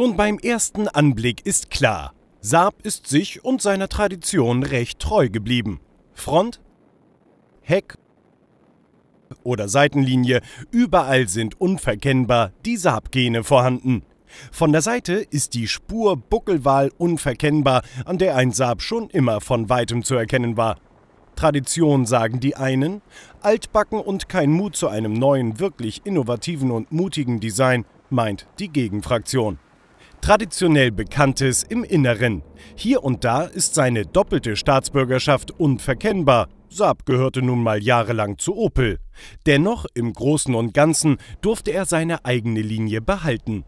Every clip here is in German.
Schon beim ersten Anblick ist klar, Saab ist sich und seiner Tradition recht treu geblieben. Front, Heck oder Seitenlinie, überall sind unverkennbar die Saab-Gene vorhanden. Von der Seite ist die Spur Buckelwahl unverkennbar, an der ein Saab schon immer von weitem zu erkennen war. Tradition sagen die einen, altbacken und kein Mut zu einem neuen, wirklich innovativen und mutigen Design, meint die Gegenfraktion traditionell Bekanntes im Inneren. Hier und da ist seine doppelte Staatsbürgerschaft unverkennbar. Saab gehörte nun mal jahrelang zu Opel. Dennoch, im Großen und Ganzen durfte er seine eigene Linie behalten.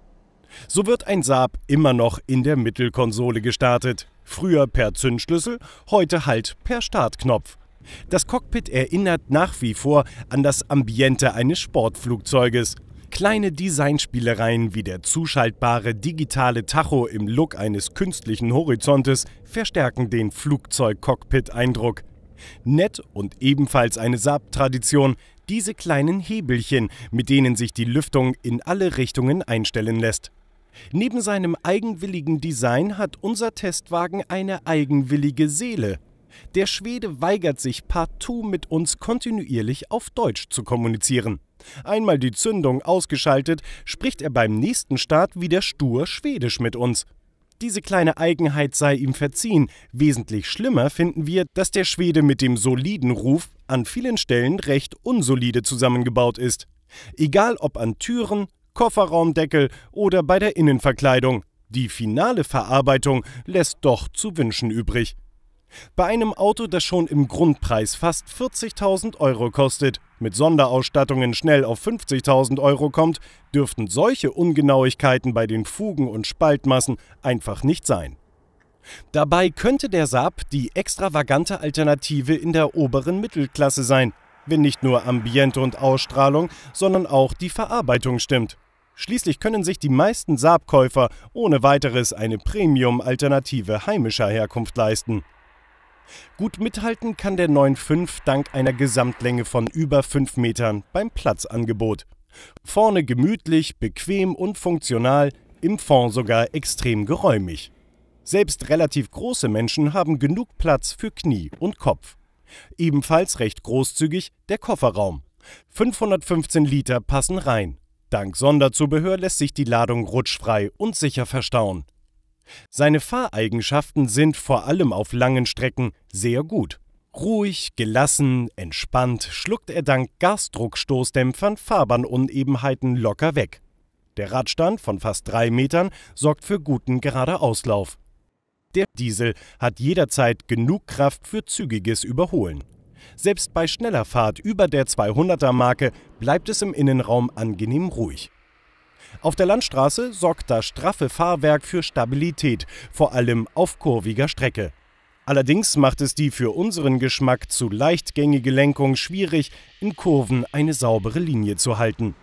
So wird ein Saab immer noch in der Mittelkonsole gestartet. Früher per Zündschlüssel, heute halt per Startknopf. Das Cockpit erinnert nach wie vor an das Ambiente eines Sportflugzeuges. Kleine Designspielereien wie der zuschaltbare digitale Tacho im Look eines künstlichen Horizontes verstärken den Flugzeug-Cockpit-Eindruck. Nett und ebenfalls eine Saab-Tradition, diese kleinen Hebelchen, mit denen sich die Lüftung in alle Richtungen einstellen lässt. Neben seinem eigenwilligen Design hat unser Testwagen eine eigenwillige Seele. Der Schwede weigert sich partout mit uns kontinuierlich auf Deutsch zu kommunizieren. Einmal die Zündung ausgeschaltet, spricht er beim nächsten Start wieder stur Schwedisch mit uns. Diese kleine Eigenheit sei ihm verziehen. Wesentlich schlimmer finden wir, dass der Schwede mit dem soliden Ruf an vielen Stellen recht unsolide zusammengebaut ist. Egal ob an Türen, Kofferraumdeckel oder bei der Innenverkleidung, die finale Verarbeitung lässt doch zu wünschen übrig. Bei einem Auto, das schon im Grundpreis fast 40.000 Euro kostet, mit Sonderausstattungen schnell auf 50.000 Euro kommt, dürften solche Ungenauigkeiten bei den Fugen und Spaltmassen einfach nicht sein. Dabei könnte der Saab die extravagante Alternative in der oberen Mittelklasse sein, wenn nicht nur Ambiente und Ausstrahlung, sondern auch die Verarbeitung stimmt. Schließlich können sich die meisten Saab-Käufer ohne weiteres eine Premium-Alternative heimischer Herkunft leisten. Gut mithalten kann der 9.5 dank einer Gesamtlänge von über 5 Metern beim Platzangebot. Vorne gemütlich, bequem und funktional, im Fond sogar extrem geräumig. Selbst relativ große Menschen haben genug Platz für Knie und Kopf. Ebenfalls recht großzügig der Kofferraum. 515 Liter passen rein. Dank Sonderzubehör lässt sich die Ladung rutschfrei und sicher verstauen. Seine Fahreigenschaften sind vor allem auf langen Strecken sehr gut. Ruhig, gelassen, entspannt schluckt er dank Gasdruckstoßdämpfern Fahrbahnunebenheiten locker weg. Der Radstand von fast drei Metern sorgt für guten Geradeauslauf. Der Diesel hat jederzeit genug Kraft für zügiges Überholen. Selbst bei schneller Fahrt über der 200er-Marke bleibt es im Innenraum angenehm ruhig. Auf der Landstraße sorgt das straffe Fahrwerk für Stabilität, vor allem auf kurviger Strecke. Allerdings macht es die für unseren Geschmack zu leichtgängige Lenkung schwierig, in Kurven eine saubere Linie zu halten.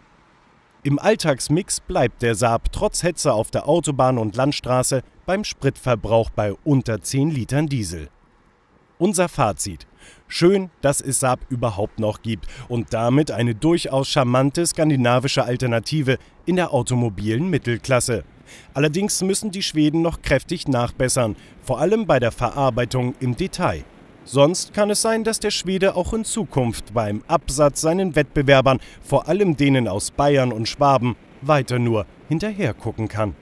Im Alltagsmix bleibt der Saab trotz Hetze auf der Autobahn und Landstraße beim Spritverbrauch bei unter 10 Litern Diesel. Unser Fazit. Schön, dass es Saab überhaupt noch gibt und damit eine durchaus charmante skandinavische Alternative in der automobilen Mittelklasse. Allerdings müssen die Schweden noch kräftig nachbessern, vor allem bei der Verarbeitung im Detail. Sonst kann es sein, dass der Schwede auch in Zukunft beim Absatz seinen Wettbewerbern, vor allem denen aus Bayern und Schwaben, weiter nur hinterhergucken kann.